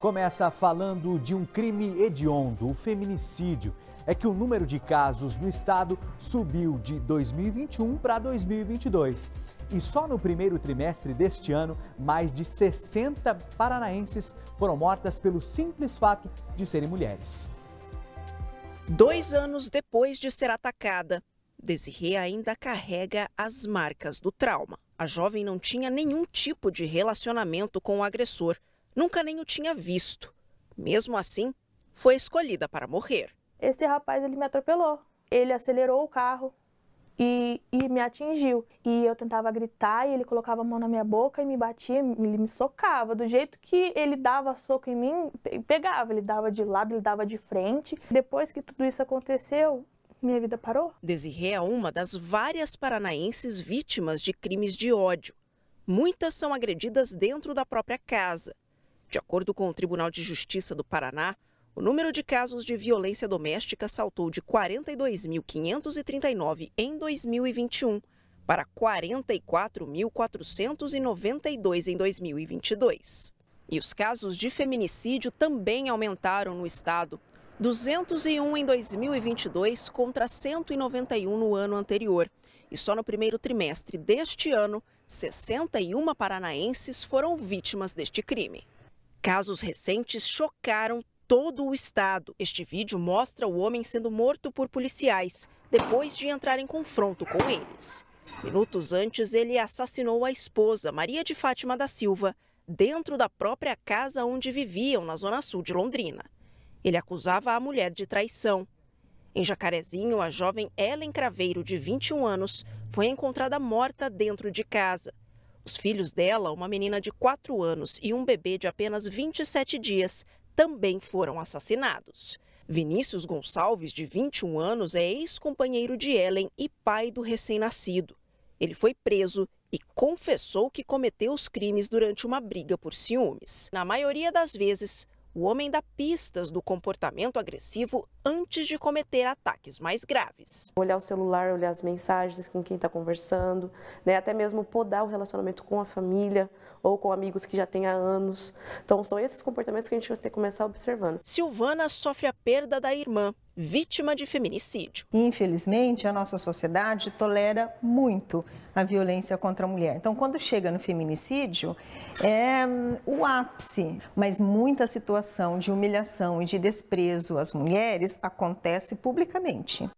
Começa falando de um crime hediondo, o feminicídio. É que o número de casos no estado subiu de 2021 para 2022. E só no primeiro trimestre deste ano, mais de 60 paranaenses foram mortas pelo simples fato de serem mulheres. Dois anos depois de ser atacada, Desirê ainda carrega as marcas do trauma. A jovem não tinha nenhum tipo de relacionamento com o agressor Nunca nem o tinha visto. Mesmo assim, foi escolhida para morrer. Esse rapaz ele me atropelou. Ele acelerou o carro e, e me atingiu. E eu tentava gritar e ele colocava a mão na minha boca e me batia, ele me socava. Do jeito que ele dava soco em mim, pegava. Ele dava de lado, ele dava de frente. Depois que tudo isso aconteceu, minha vida parou. Desirré é uma das várias paranaenses vítimas de crimes de ódio. Muitas são agredidas dentro da própria casa. De acordo com o Tribunal de Justiça do Paraná, o número de casos de violência doméstica saltou de 42.539 em 2021 para 44.492 em 2022. E os casos de feminicídio também aumentaram no estado. 201 em 2022 contra 191 no ano anterior. E só no primeiro trimestre deste ano, 61 paranaenses foram vítimas deste crime. Casos recentes chocaram todo o estado. Este vídeo mostra o homem sendo morto por policiais depois de entrar em confronto com eles. Minutos antes, ele assassinou a esposa, Maria de Fátima da Silva, dentro da própria casa onde viviam, na zona sul de Londrina. Ele acusava a mulher de traição. Em Jacarezinho, a jovem Ellen Craveiro, de 21 anos, foi encontrada morta dentro de casa. Os filhos dela, uma menina de 4 anos e um bebê de apenas 27 dias, também foram assassinados. Vinícius Gonçalves, de 21 anos, é ex-companheiro de Ellen e pai do recém-nascido. Ele foi preso e confessou que cometeu os crimes durante uma briga por ciúmes. Na maioria das vezes, o homem dá pistas do comportamento agressivo antes de cometer ataques mais graves. Olhar o celular, olhar as mensagens com quem está conversando, né? até mesmo podar o relacionamento com a família ou com amigos que já têm há anos. Então, são esses comportamentos que a gente vai ter que começar observando. Silvana sofre a perda da irmã vítima de feminicídio. Infelizmente, a nossa sociedade tolera muito a violência contra a mulher. Então, quando chega no feminicídio, é hum, o ápice, mas muita situação de humilhação e de desprezo às mulheres acontece publicamente.